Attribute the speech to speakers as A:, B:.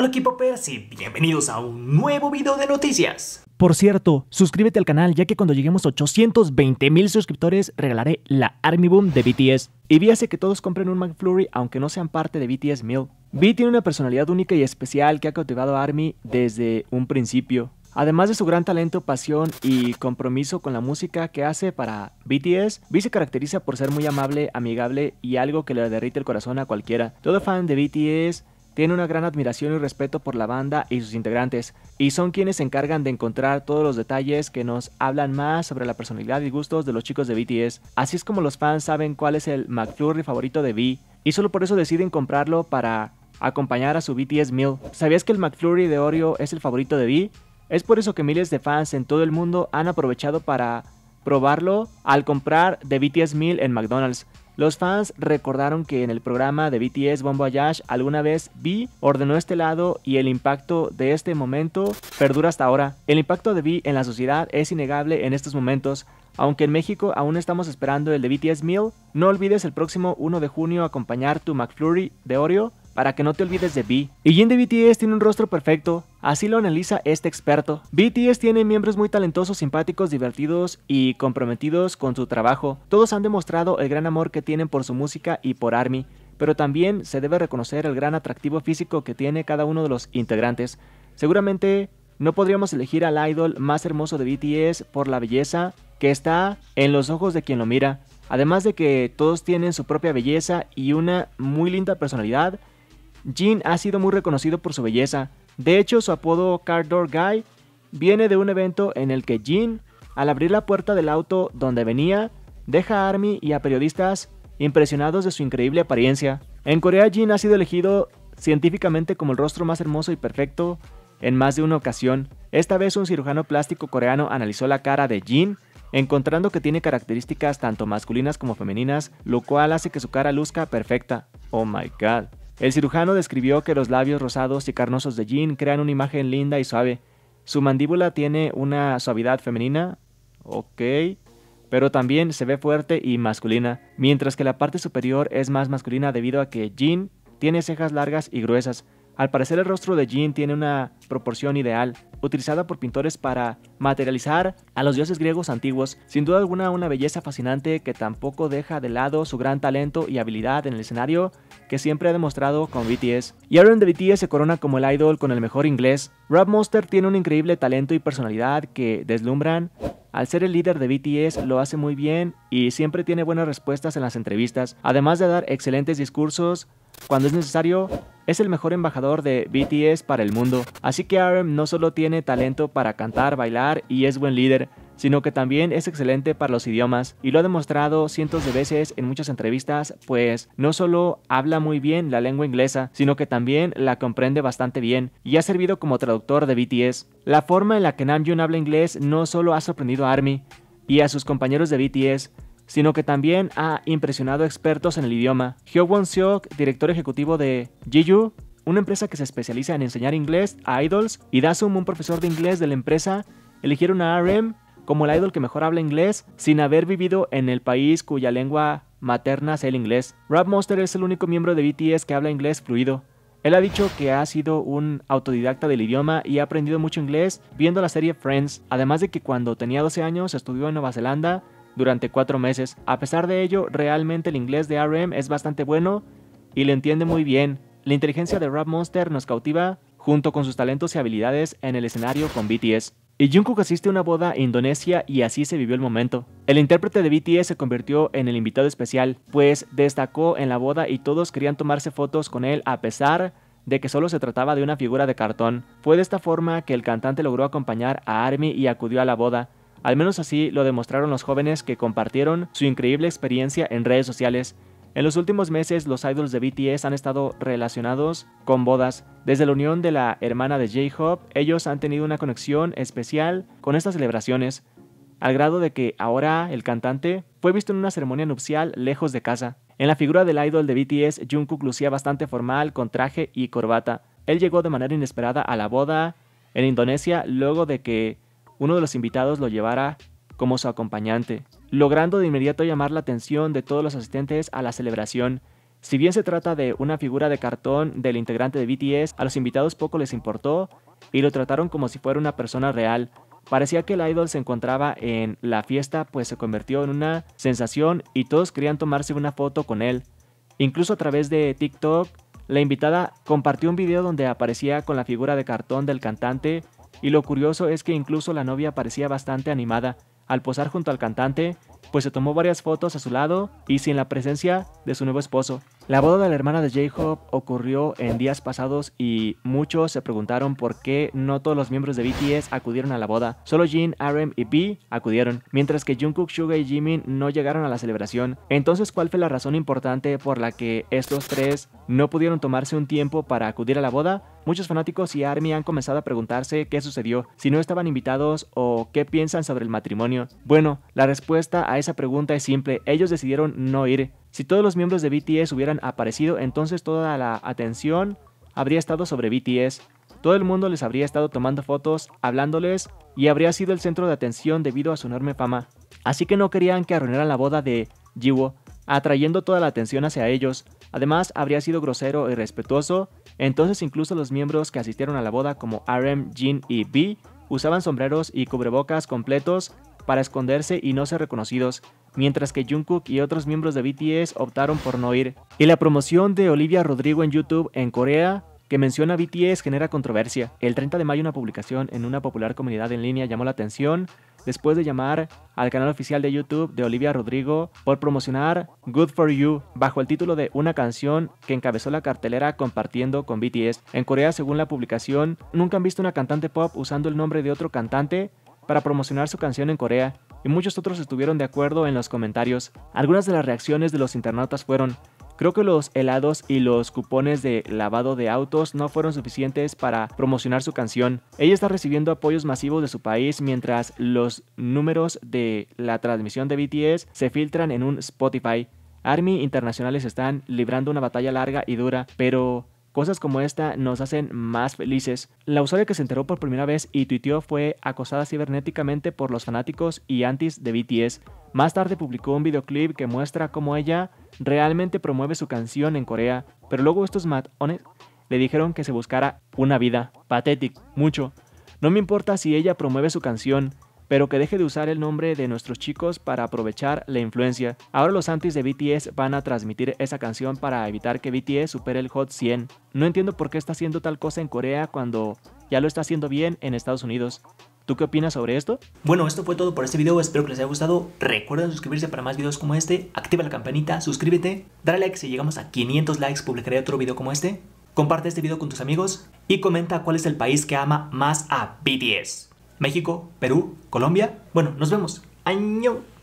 A: Hola equipo Pers y bienvenidos a un nuevo video de noticias. Por cierto, suscríbete al canal ya que cuando lleguemos a 820 mil suscriptores regalaré la Army Boom de BTS. Y víase que todos compren un McFlurry aunque no sean parte de BTS Mil. V tiene una personalidad única y especial que ha cautivado a Army desde un principio. Además de su gran talento, pasión y compromiso con la música que hace para BTS, V se caracteriza por ser muy amable, amigable y algo que le derrite el corazón a cualquiera. Todo fan de BTS tiene una gran admiración y respeto por la banda y sus integrantes, y son quienes se encargan de encontrar todos los detalles que nos hablan más sobre la personalidad y gustos de los chicos de BTS. Así es como los fans saben cuál es el McFlurry favorito de V, y solo por eso deciden comprarlo para acompañar a su BTS meal. ¿Sabías que el McFlurry de Oreo es el favorito de V? Es por eso que miles de fans en todo el mundo han aprovechado para probarlo al comprar de BTS Meal en McDonald's. Los fans recordaron que en el programa de BTS Bombo alguna vez V ordenó este lado y el impacto de este momento perdura hasta ahora. El impacto de V en la sociedad es innegable en estos momentos. Aunque en México aún estamos esperando el de BTS Meal, no olvides el próximo 1 de junio acompañar tu McFlurry de Oreo para que no te olvides de B. Y Jin de BTS tiene un rostro perfecto, así lo analiza este experto. BTS tiene miembros muy talentosos, simpáticos, divertidos y comprometidos con su trabajo. Todos han demostrado el gran amor que tienen por su música y por ARMY, pero también se debe reconocer el gran atractivo físico que tiene cada uno de los integrantes. Seguramente no podríamos elegir al idol más hermoso de BTS por la belleza que está en los ojos de quien lo mira. Además de que todos tienen su propia belleza y una muy linda personalidad, Jin ha sido muy reconocido por su belleza. De hecho, su apodo Car Door Guy viene de un evento en el que Jin al abrir la puerta del auto donde venía, deja a Army y a periodistas impresionados de su increíble apariencia. En Corea, Jin ha sido elegido científicamente como el rostro más hermoso y perfecto en más de una ocasión. Esta vez un cirujano plástico coreano analizó la cara de Jin, encontrando que tiene características tanto masculinas como femeninas, lo cual hace que su cara luzca perfecta. Oh my god. El cirujano describió que los labios rosados y carnosos de Jean crean una imagen linda y suave. Su mandíbula tiene una suavidad femenina, ok, pero también se ve fuerte y masculina, mientras que la parte superior es más masculina debido a que Jean tiene cejas largas y gruesas, al parecer el rostro de Jin tiene una proporción ideal, utilizada por pintores para materializar a los dioses griegos antiguos, sin duda alguna una belleza fascinante que tampoco deja de lado su gran talento y habilidad en el escenario que siempre ha demostrado con BTS. Y Aaron de BTS se corona como el idol con el mejor inglés. Rap Monster tiene un increíble talento y personalidad que deslumbran. Al ser el líder de BTS lo hace muy bien y siempre tiene buenas respuestas en las entrevistas, además de dar excelentes discursos cuando es necesario, es el mejor embajador de BTS para el mundo. Así que RM no solo tiene talento para cantar, bailar y es buen líder, sino que también es excelente para los idiomas y lo ha demostrado cientos de veces en muchas entrevistas, pues no solo habla muy bien la lengua inglesa, sino que también la comprende bastante bien y ha servido como traductor de BTS. La forma en la que Namjoon habla inglés no solo ha sorprendido a ARMY y a sus compañeros de BTS, sino que también ha impresionado expertos en el idioma. Hyo Won-seok, director ejecutivo de jiju una empresa que se especializa en enseñar inglés a idols, y Dasum, un profesor de inglés de la empresa, eligieron a RM como el idol que mejor habla inglés sin haber vivido en el país cuya lengua materna sea el inglés. Rap Monster es el único miembro de BTS que habla inglés fluido. Él ha dicho que ha sido un autodidacta del idioma y ha aprendido mucho inglés viendo la serie Friends, además de que cuando tenía 12 años estudió en Nueva Zelanda durante cuatro meses. A pesar de ello, realmente el inglés de RM es bastante bueno y le entiende muy bien. La inteligencia de Rap Monster nos cautiva junto con sus talentos y habilidades en el escenario con BTS. Y Jungkook asiste a una boda en Indonesia y así se vivió el momento. El intérprete de BTS se convirtió en el invitado especial, pues destacó en la boda y todos querían tomarse fotos con él a pesar de que solo se trataba de una figura de cartón. Fue de esta forma que el cantante logró acompañar a Army y acudió a la boda. Al menos así lo demostraron los jóvenes que compartieron su increíble experiencia en redes sociales. En los últimos meses los idols de BTS han estado relacionados con bodas. Desde la unión de la hermana de J-Hope, ellos han tenido una conexión especial con estas celebraciones, al grado de que ahora el cantante fue visto en una ceremonia nupcial lejos de casa. En la figura del idol de BTS, Jungkook lucía bastante formal con traje y corbata. Él llegó de manera inesperada a la boda en Indonesia luego de que uno de los invitados lo llevara como su acompañante, logrando de inmediato llamar la atención de todos los asistentes a la celebración. Si bien se trata de una figura de cartón del integrante de BTS, a los invitados poco les importó y lo trataron como si fuera una persona real. Parecía que el idol se encontraba en la fiesta, pues se convirtió en una sensación y todos querían tomarse una foto con él. Incluso a través de TikTok, la invitada compartió un video donde aparecía con la figura de cartón del cantante y lo curioso es que incluso la novia parecía bastante animada al posar junto al cantante, pues se tomó varias fotos a su lado y sin la presencia de su nuevo esposo. La boda de la hermana de J-Hope ocurrió en días pasados y muchos se preguntaron por qué no todos los miembros de BTS acudieron a la boda. Solo Jin, RM y B acudieron, mientras que Jungkook, Suga y Jimin no llegaron a la celebración. Entonces, ¿cuál fue la razón importante por la que estos tres no pudieron tomarse un tiempo para acudir a la boda? Muchos fanáticos y ARMY han comenzado a preguntarse qué sucedió, si no estaban invitados o qué piensan sobre el matrimonio. Bueno, la respuesta a esa pregunta es simple, ellos decidieron no ir. Si todos los miembros de BTS hubieran aparecido, entonces toda la atención habría estado sobre BTS. Todo el mundo les habría estado tomando fotos, hablándoles y habría sido el centro de atención debido a su enorme fama. Así que no querían que arruinaran la boda de Jiwo, atrayendo toda la atención hacia ellos. Además, habría sido grosero y respetuoso. entonces incluso los miembros que asistieron a la boda como RM, Jin y B usaban sombreros y cubrebocas completos para esconderse y no ser reconocidos, mientras que Jungkook y otros miembros de BTS optaron por no ir. Y la promoción de Olivia Rodrigo en YouTube en Corea que menciona BTS genera controversia. El 30 de mayo una publicación en una popular comunidad en línea llamó la atención después de llamar al canal oficial de YouTube de Olivia Rodrigo por promocionar Good For You bajo el título de una canción que encabezó la cartelera compartiendo con BTS. En Corea, según la publicación, nunca han visto una cantante pop usando el nombre de otro cantante para promocionar su canción en Corea, y muchos otros estuvieron de acuerdo en los comentarios. Algunas de las reacciones de los internautas fueron, Creo que los helados y los cupones de lavado de autos no fueron suficientes para promocionar su canción. Ella está recibiendo apoyos masivos de su país mientras los números de la transmisión de BTS se filtran en un Spotify. Army internacionales están librando una batalla larga y dura, pero Cosas como esta nos hacen más felices. La usuaria que se enteró por primera vez y tuiteó fue acosada cibernéticamente por los fanáticos y antis de BTS. Más tarde publicó un videoclip que muestra cómo ella realmente promueve su canción en Corea, pero luego estos matones le dijeron que se buscara una vida. Patético, mucho. No me importa si ella promueve su canción, pero que deje de usar el nombre de nuestros chicos para aprovechar la influencia. Ahora los antis de BTS van a transmitir esa canción para evitar que BTS supere el Hot 100. No entiendo por qué está haciendo tal cosa en Corea cuando ya lo está haciendo bien en Estados Unidos. ¿Tú qué opinas sobre esto? Bueno, esto fue todo por este video, espero que les haya gustado. Recuerden suscribirse para más videos como este, activa la campanita, suscríbete, dale like si llegamos a 500 likes, publicaré otro video como este. Comparte este video con tus amigos y comenta cuál es el país que ama más a BTS. México, Perú, Colombia. Bueno, nos vemos. Año.